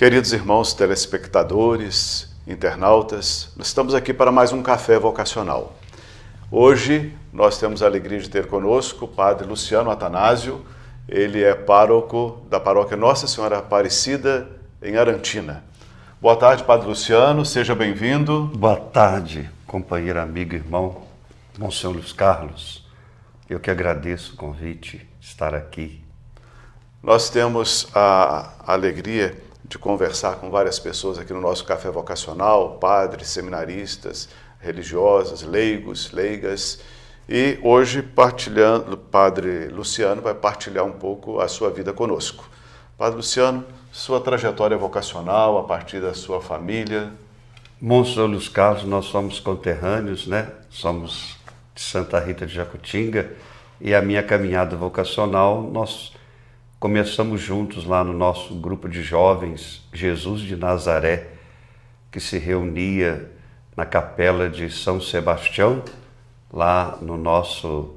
Queridos irmãos telespectadores, internautas, nós estamos aqui para mais um café vocacional. Hoje nós temos a alegria de ter conosco o padre Luciano Atanásio. Ele é pároco da paróquia Nossa Senhora Aparecida em Arantina. Boa tarde, padre Luciano, seja bem-vindo. Boa tarde, companheiro, amigo, irmão, Monsenhor Luiz Carlos. Eu que agradeço o convite, de estar aqui. Nós temos a alegria de conversar com várias pessoas aqui no nosso café vocacional, padres, seminaristas, religiosas, leigos, leigas. E hoje, partilhando, o padre Luciano vai partilhar um pouco a sua vida conosco. Padre Luciano, sua trajetória vocacional a partir da sua família. Monsenhor Luiz Carlos, nós somos conterrâneos, né? Somos de Santa Rita de Jacutinga e a minha caminhada vocacional, nós começamos juntos lá no nosso grupo de jovens Jesus de Nazaré, que se reunia na capela de São Sebastião, lá no nosso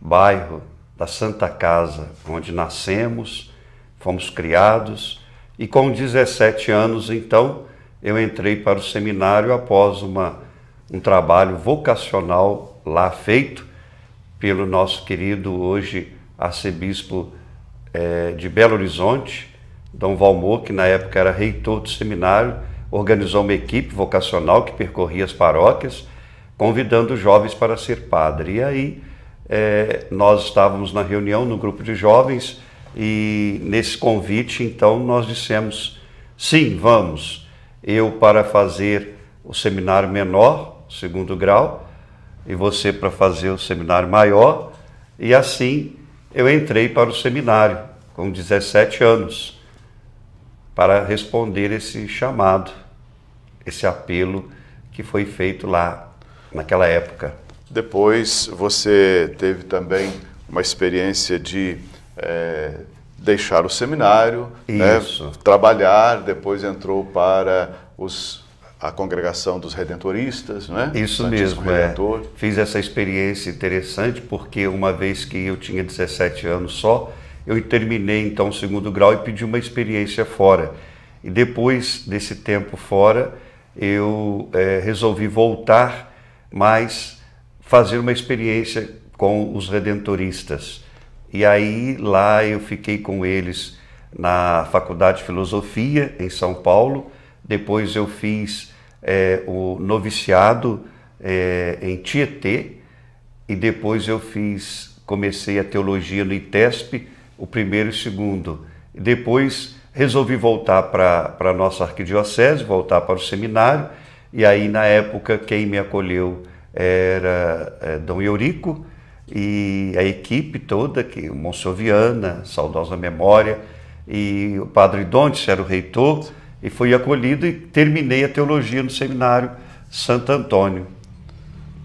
bairro da Santa Casa, onde nascemos, fomos criados, e com 17 anos então eu entrei para o seminário após uma, um trabalho vocacional lá feito pelo nosso querido hoje arcebispo é, de Belo Horizonte, Dom Valmor, que na época era reitor do seminário, organizou uma equipe vocacional que percorria as paróquias, convidando jovens para ser padre. E aí é, nós estávamos na reunião no grupo de jovens e nesse convite, então, nós dissemos sim, vamos. Eu para fazer o seminário menor, segundo grau, e você para fazer o seminário maior, e assim eu entrei para o seminário com 17 anos para responder esse chamado, esse apelo que foi feito lá naquela época. Depois você teve também uma experiência de é, deixar o seminário, né, trabalhar, depois entrou para os a congregação dos redentoristas, né? Isso Santíssimo mesmo, é. Redentor. é. Fiz essa experiência interessante porque uma vez que eu tinha 17 anos só, eu terminei então o segundo grau e pedi uma experiência fora. E depois desse tempo fora, eu é, resolvi voltar, mas fazer uma experiência com os redentoristas. E aí lá eu fiquei com eles na Faculdade de Filosofia em São Paulo. Depois eu fiz é, o noviciado é, em Tietê e depois eu fiz, comecei a teologia no ITESP, o primeiro e segundo. Depois resolvi voltar para a nossa arquidiocese, voltar para o seminário, e aí na época quem me acolheu era é, Dom Eurico e a equipe toda, que o Monsoviana, saudosa memória, e o padre Dontes era o reitor, e fui acolhido e terminei a teologia no seminário Santo Antônio.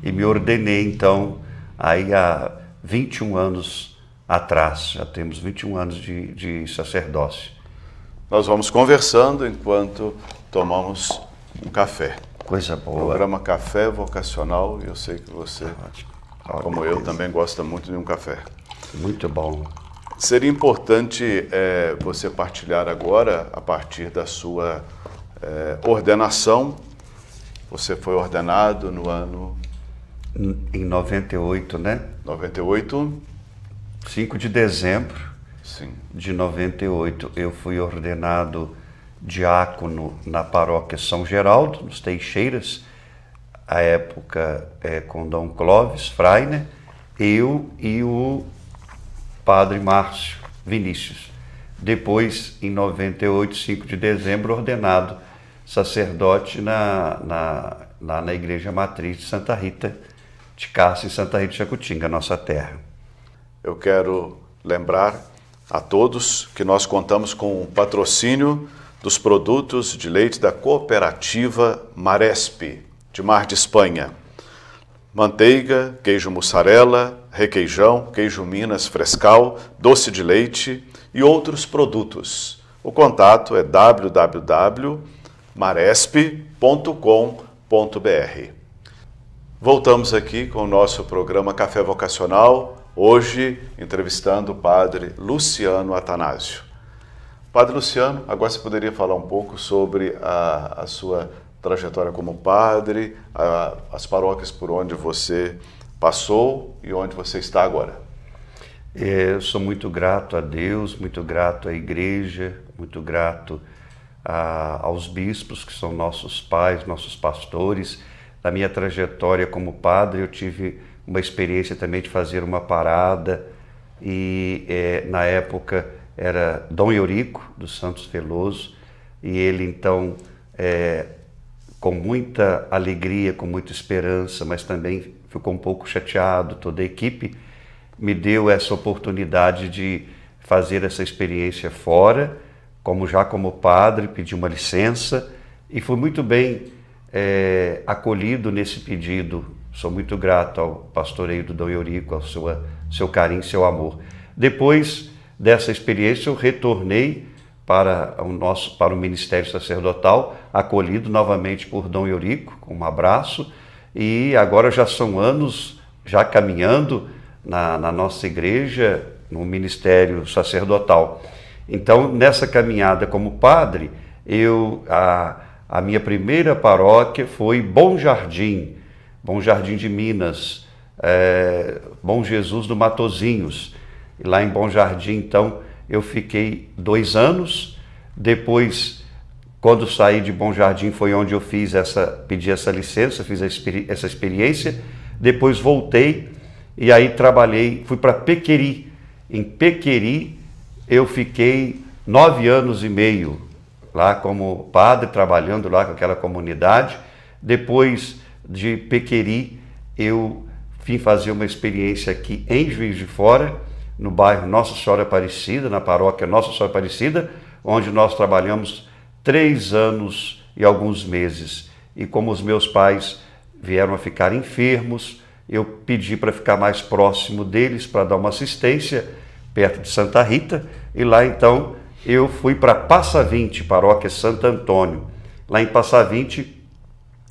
E me ordenei então aí há 21 anos atrás, já temos 21 anos de, de sacerdócio. Nós vamos conversando enquanto tomamos um café. Coisa boa. Programa Café Vocacional, eu sei que você, Ótimo. como eu, também gosta muito de um café. Muito bom. Seria importante é, você partilhar agora, a partir da sua é, ordenação. Você foi ordenado no ano. Em 98, né? 98. 5 de dezembro Sim. de 98. Eu fui ordenado diácono na paróquia São Geraldo, nos Teixeiras, a época é, com Dom Clóvis Freiner, eu e o padre Márcio Vinícius. Depois, em 98, 5 de dezembro, ordenado sacerdote na, na, lá na Igreja Matriz de Santa Rita de Cássia, em Santa Rita de Jacutinga, nossa terra. Eu quero lembrar a todos que nós contamos com o patrocínio dos produtos de leite da cooperativa Maresp, de Mar de Espanha. Manteiga, queijo mussarela, requeijão, queijo Minas frescal, doce de leite e outros produtos. O contato é www.maresp.com.br. Voltamos aqui com o nosso programa Café Vocacional, hoje entrevistando o padre Luciano Atanásio. Padre Luciano, agora você poderia falar um pouco sobre a, a sua trajetória como padre, a, as paróquias por onde você passou e onde você está agora? É, eu sou muito grato a Deus, muito grato à igreja, muito grato a, aos bispos que são nossos pais, nossos pastores. Na minha trajetória como padre, eu tive uma experiência também de fazer uma parada e é, na época era Dom Eurico dos Santos Veloso e ele então é, com muita alegria, com muita esperança, mas também ficou um pouco chateado, toda a equipe, me deu essa oportunidade de fazer essa experiência fora, como já como padre, pedi uma licença e fui muito bem é, acolhido nesse pedido. Sou muito grato ao pastoreio do Dom Eurico, ao seu, seu carinho, seu amor. Depois dessa experiência, eu retornei para o nosso para o ministério sacerdotal, acolhido novamente por Dom Eurico, com um abraço e agora já são anos já caminhando na, na nossa igreja, no ministério sacerdotal. Então, nessa caminhada como padre, eu a, a minha primeira paróquia foi Bom Jardim, Bom Jardim de Minas, é, Bom Jesus do Matozinhos. E lá em Bom Jardim, então, eu fiquei dois anos. Depois quando saí de Bom Jardim foi onde eu fiz essa, pedi essa licença, fiz experi essa experiência. Depois voltei e aí trabalhei, fui para Pequeri. Em Pequeri eu fiquei nove anos e meio lá como padre, trabalhando lá com aquela comunidade. Depois de Pequeri eu vim fazer uma experiência aqui em Juiz de Fora, no bairro Nossa Senhora Aparecida, na paróquia Nossa Senhora Aparecida, onde nós trabalhamos três anos e alguns meses. E como os meus pais vieram a ficar enfermos, eu pedi para ficar mais próximo deles para dar uma assistência perto de Santa Rita. E lá então eu fui para Passa 20, paróquia Santo Antônio. Lá em Passa 20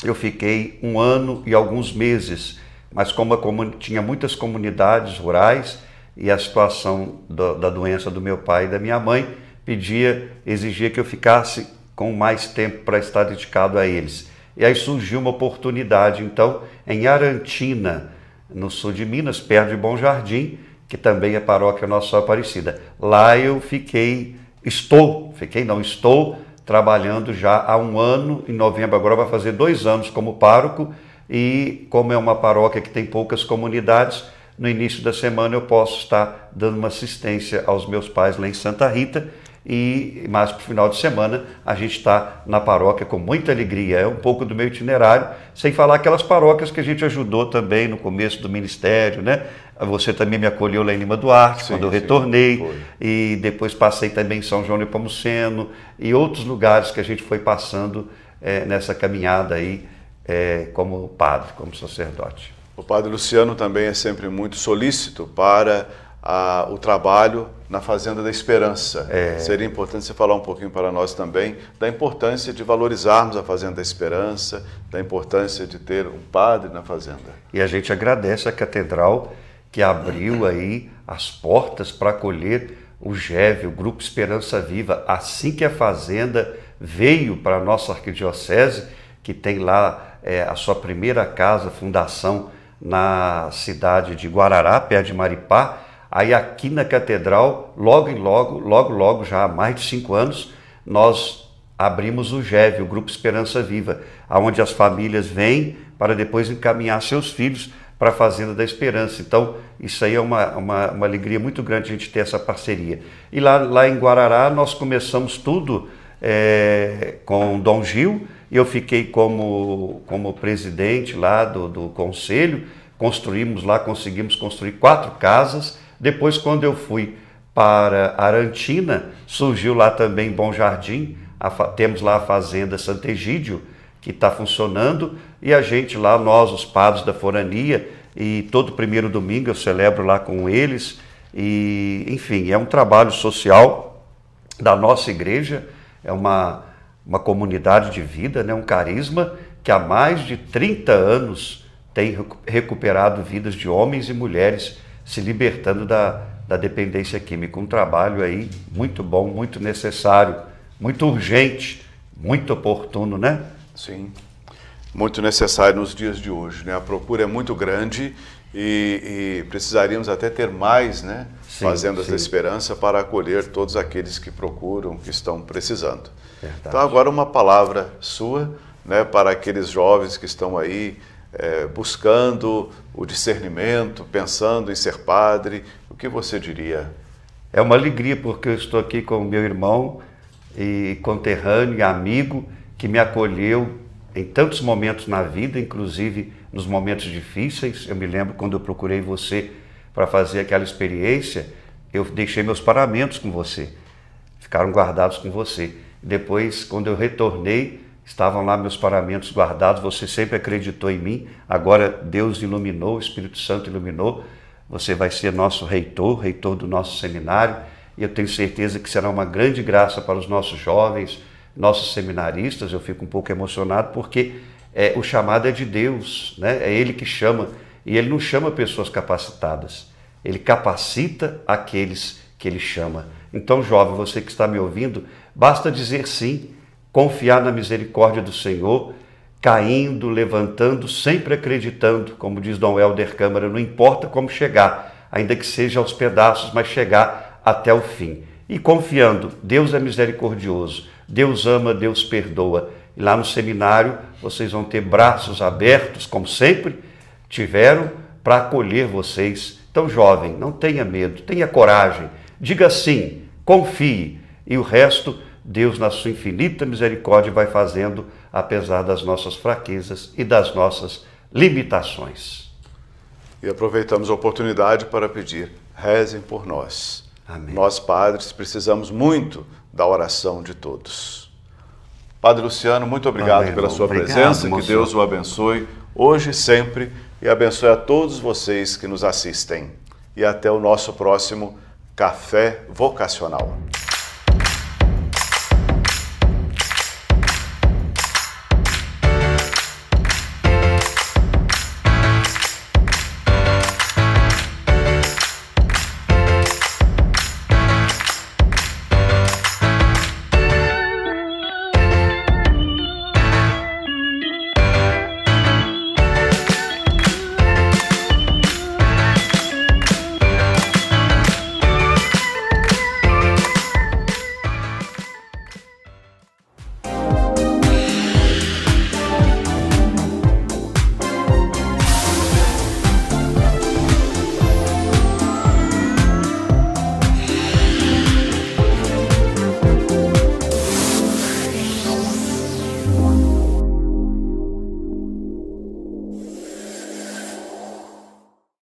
eu fiquei um ano e alguns meses, mas como comun... tinha muitas comunidades rurais e a situação do, da doença do meu pai e da minha mãe pedia, exigia que eu ficasse com mais tempo para estar dedicado a eles. E aí surgiu uma oportunidade, então, em Arantina, no sul de Minas, perto de Bom Jardim, que também é paróquia Nossa Senhora Aparecida. Lá eu fiquei, estou, fiquei não, estou trabalhando já há um ano, em novembro agora vai fazer dois anos como pároco, e como é uma paróquia que tem poucas comunidades, no início da semana eu posso estar dando uma assistência aos meus pais lá em Santa Rita, e mas para o final de semana a gente está na paróquia com muita alegria. É um pouco do meu itinerário, sem falar aquelas paróquias que a gente ajudou também no começo do ministério, né? Você também me acolheu lá em Lima Duarte, sim, quando eu retornei, e depois passei também em São João de Pomuceno e outros lugares que a gente foi passando é, nessa caminhada aí é, como padre, como sacerdote. O padre Luciano também é sempre muito solícito para a, o trabalho na Fazenda da Esperança. É. Seria importante você falar um pouquinho para nós também da importância de valorizarmos a Fazenda da Esperança, da importância de ter um padre na Fazenda. E a gente agradece a Catedral que abriu aí as portas para acolher o GEV, o Grupo Esperança Viva, assim que a Fazenda veio para a nossa arquidiocese, que tem lá é, a sua primeira casa, fundação, na cidade de Guarará, perto de Maripá, Aí aqui na catedral, logo e logo, logo logo, já há mais de cinco anos, nós abrimos o GEV, o Grupo Esperança Viva, aonde as famílias vêm para depois encaminhar seus filhos para a Fazenda da Esperança. Então, isso aí é uma, uma, uma, alegria muito grande a gente ter essa parceria. E lá, lá em Guarará, nós começamos tudo é, com Dom Gil, eu fiquei como, como presidente lá do, do conselho, construímos lá, conseguimos construir quatro casas, depois, quando eu fui para Arantina, surgiu lá também Bom Jardim, a, temos lá a Fazenda Santo Egídio que está funcionando, e a gente lá, nós, os padres da Forania, e todo primeiro domingo eu celebro lá com eles, e enfim, é um trabalho social da nossa igreja, é uma, uma comunidade de vida, né, um carisma que há mais de 30 anos tem recuperado vidas de homens e mulheres se libertando da, da dependência química. Um trabalho aí muito bom, muito necessário, muito urgente, muito oportuno, né? Sim. Muito necessário nos dias de hoje, né? A procura é muito grande e, e precisaríamos até ter mais, né? Sim, Fazendas sim. da Esperança para acolher todos aqueles que procuram, que estão precisando. Então, Verdade. Então agora uma palavra sua, né? Para aqueles jovens que estão aí é, buscando o discernimento, pensando em ser padre, o que você diria? É uma alegria porque eu estou aqui com o meu irmão e conterrâneo e amigo que me acolheu em tantos momentos na vida, inclusive nos momentos difíceis. Eu me lembro quando eu procurei você para fazer aquela experiência, eu deixei meus paramentos com você, ficaram guardados com você. Depois, quando eu retornei, Estavam lá meus paramentos guardados, você sempre acreditou em mim, agora Deus iluminou, o Espírito Santo iluminou, você vai ser nosso reitor, reitor do nosso seminário, e eu tenho certeza que será uma grande graça para os nossos jovens, nossos seminaristas. Eu fico um pouco emocionado porque é, o chamado é de Deus, né? é Ele que chama, e Ele não chama pessoas capacitadas, Ele capacita aqueles que Ele chama. Então, jovem, você que está me ouvindo, basta dizer sim confiar na misericórdia do Senhor, caindo, levantando, sempre acreditando, como diz Dom Helder Câmara, não importa como chegar, ainda que seja aos pedaços, mas chegar até o fim. E confiando, Deus é misericordioso, Deus ama, Deus perdoa. E lá no seminário vocês vão ter braços abertos, como sempre tiveram, para acolher vocês. Então, jovem, não tenha medo, tenha coragem, diga sim, confie, e o resto Deus, na sua infinita misericórdia, vai fazendo, apesar das nossas fraquezas e das nossas limitações. E aproveitamos a oportunidade para pedir: rezem por nós. Amém. Nós, padres, precisamos muito da oração de todos. Padre Luciano, muito obrigado Amém, pela sua obrigado, presença. Moço. Que Deus o abençoe hoje e sempre e abençoe a todos vocês que nos assistem. E até o nosso próximo Café Vocacional.